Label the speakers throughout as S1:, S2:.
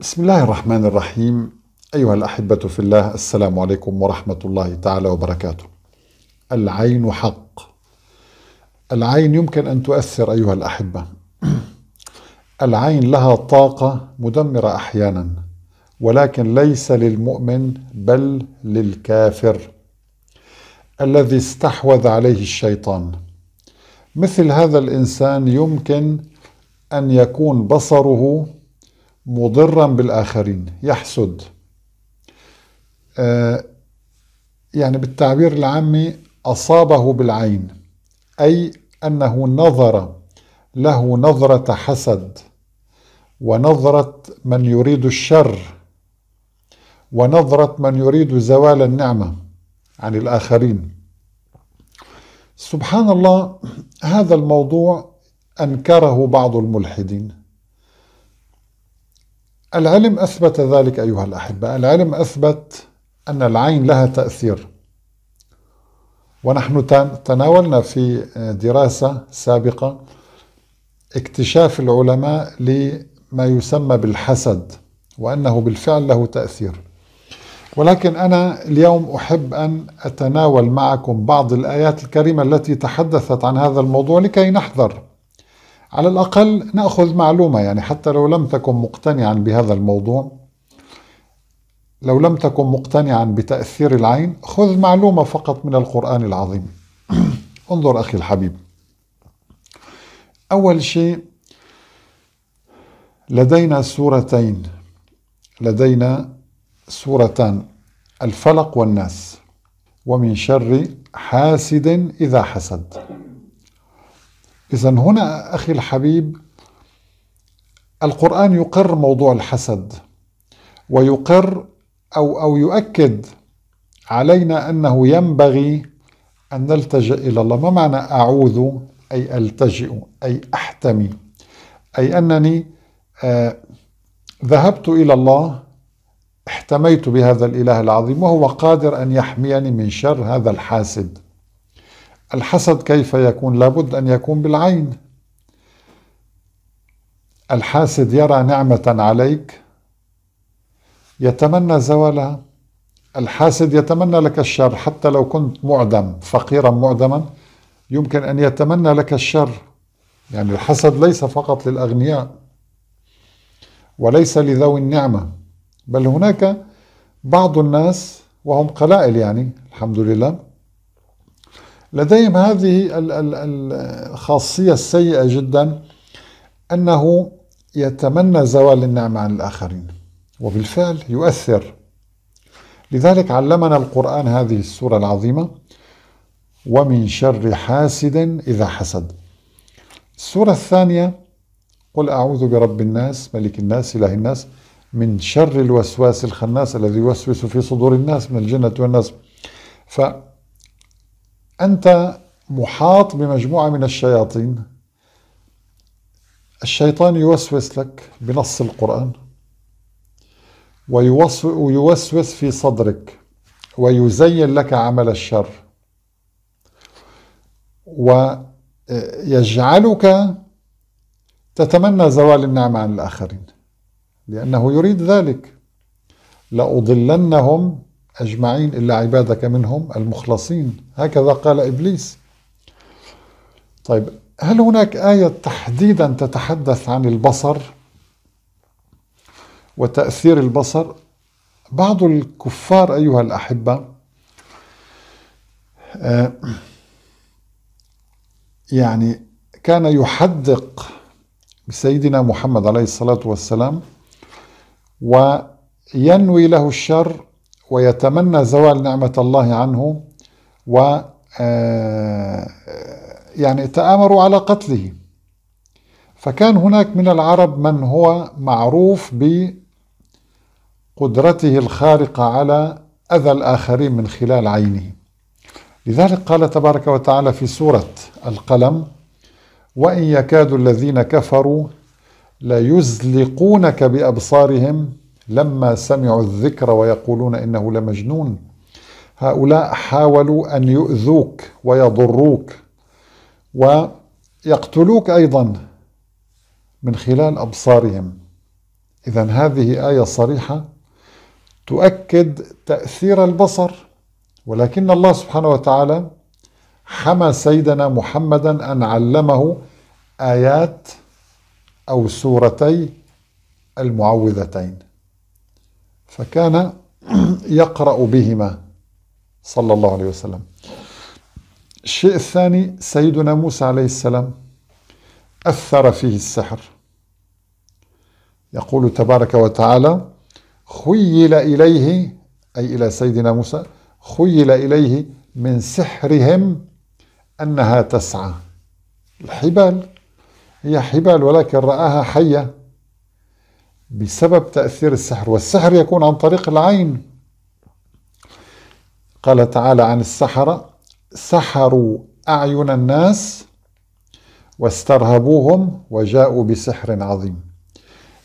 S1: بسم الله الرحمن الرحيم أيها الأحبة في الله السلام عليكم ورحمة الله تعالى وبركاته العين حق العين يمكن أن تؤثر أيها الأحبة العين لها طاقة مدمرة أحيانا ولكن ليس للمؤمن بل للكافر الذي استحوذ عليه الشيطان مثل هذا الإنسان يمكن أن يكون بصره مضرا بالآخرين يحسد آه، يعني بالتعبير العامي أصابه بالعين أي أنه نظر له نظرة حسد ونظرة من يريد الشر ونظرة من يريد زوال النعمة عن الآخرين سبحان الله هذا الموضوع أنكره بعض الملحدين العلم أثبت ذلك أيها الأحبة العلم أثبت أن العين لها تأثير ونحن تناولنا في دراسة سابقة اكتشاف العلماء لما يسمى بالحسد وأنه بالفعل له تأثير ولكن أنا اليوم أحب أن أتناول معكم بعض الآيات الكريمة التي تحدثت عن هذا الموضوع لكي نحذر على الأقل نأخذ معلومة يعني حتى لو لم تكن مقتنعا بهذا الموضوع لو لم تكن مقتنعا بتأثير العين خذ معلومة فقط من القرآن العظيم انظر أخي الحبيب أول شيء لدينا سورتين لدينا سورتان الفلق والناس ومن شر حاسد إذا حسد إذا هنا أخي الحبيب القرآن يقر موضوع الحسد ويقر أو أو يؤكد علينا أنه ينبغي أن نلتجئ إلى الله ما معنى أعوذ أي ألتجئ أي أحتمي أي أنني آه ذهبت إلى الله احتميت بهذا الإله العظيم وهو قادر أن يحميني من شر هذا الحاسد الحسد كيف يكون لابد أن يكون بالعين الحاسد يرى نعمة عليك يتمنى زوالها الحاسد يتمنى لك الشر حتى لو كنت معدم فقيرا معدما يمكن أن يتمنى لك الشر يعني الحسد ليس فقط للأغنياء وليس لذوي النعمة بل هناك بعض الناس وهم قلائل يعني الحمد لله لديهم هذه الخاصية السيئة جدا أنه يتمنى زوال النعمة عن الآخرين وبالفعل يؤثر لذلك علمنا القرآن هذه السورة العظيمة ومن شر حاسد إذا حسد السورة الثانية قل أعوذ برب الناس ملك الناس إله الناس من شر الوسواس الخناس الذي يوسوس في صدور الناس من الجنة والناس ف أنت محاط بمجموعة من الشياطين الشيطان يوسوس لك بنص القرآن ويوسوس في صدرك ويزين لك عمل الشر ويجعلك تتمنى زوال النعمة عن الآخرين لأنه يريد ذلك لأضلنهم أجمعين إلا عبادك منهم المخلصين هكذا قال إبليس طيب هل هناك آية تحديدا تتحدث عن البصر وتأثير البصر بعض الكفار أيها الأحبة آه، يعني كان يحدق بسيدنا محمد عليه الصلاة والسلام وينوي له الشر ويتمنى زوال نعمة الله عنه و آه، يعني تآمروا على قتله فكان هناك من العرب من هو معروف بقدرته الخارقة على أذى الآخرين من خلال عينه لذلك قال تبارك وتعالى في سورة القلم وإن يكاد الذين كفروا ليزلقونك بأبصارهم لما سمعوا الذكر ويقولون انه لمجنون هؤلاء حاولوا ان يؤذوك ويضروك ويقتلوك ايضا من خلال ابصارهم اذا هذه ايه صريحه تؤكد تاثير البصر ولكن الله سبحانه وتعالى حمى سيدنا محمدا ان علمه ايات او سورتي المعوذتين فكان يقرأ بهما صلى الله عليه وسلم الشيء الثاني سيدنا موسى عليه السلام أثر فيه السحر يقول تبارك وتعالى خيل إليه أي إلى سيدنا موسى خيل إليه من سحرهم أنها تسعى الحبال هي حبال ولكن رآها حية بسبب تأثير السحر والسحر يكون عن طريق العين قال تعالى عن السحرة سحروا أعين الناس واسترهبوهم وجاءوا بسحر عظيم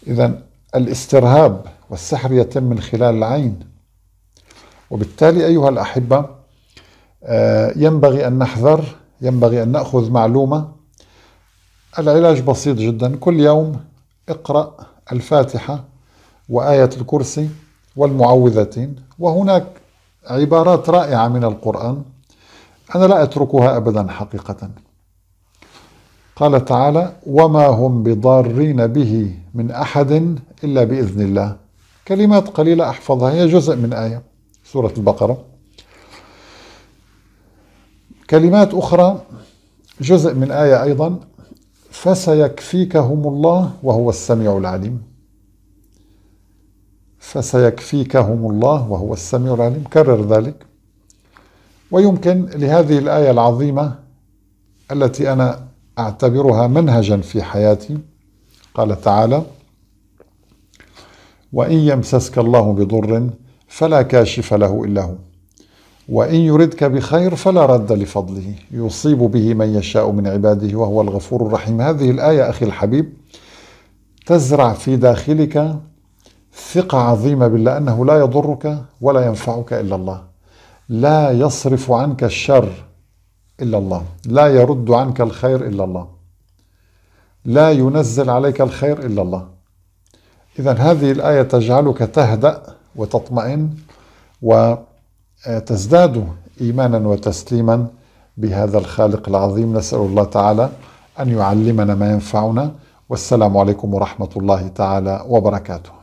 S1: إذا الاسترهاب والسحر يتم من خلال العين وبالتالي أيها الأحبة آه، ينبغي أن نحذر ينبغي أن نأخذ معلومة العلاج بسيط جدا كل يوم اقرأ الفاتحة وآية الكرسي والمعوذتين وهناك عبارات رائعة من القرآن أنا لا أتركها أبدا حقيقة قال تعالى وما هم بضارين به من أحد إلا بإذن الله كلمات قليلة أحفظها هي جزء من آية سورة البقرة كلمات أخرى جزء من آية أيضا فسيكفيكهم الله وهو السميع العليم فسيكفيكهم الله وهو السميع العليم كرر ذلك ويمكن لهذه الآية العظيمة التي أنا أعتبرها منهجا في حياتي قال تعالى وإن يمسسك الله بضر فلا كاشف له إلا هو وإن يردك بخير فلا رد لفضله يصيب به من يشاء من عباده وهو الغفور الرحيم هذه الآية أخي الحبيب تزرع في داخلك ثقة عظيمة بالله أنه لا يضرك ولا ينفعك إلا الله لا يصرف عنك الشر إلا الله لا يرد عنك الخير إلا الله لا ينزل عليك الخير إلا الله إذا هذه الآية تجعلك تهدأ وتطمئن و آه، تزداد ايمانا وتسليما بهذا الخالق العظيم نسال الله تعالى ان يعلمنا ما ينفعنا والسلام عليكم ورحمه الله تعالى وبركاته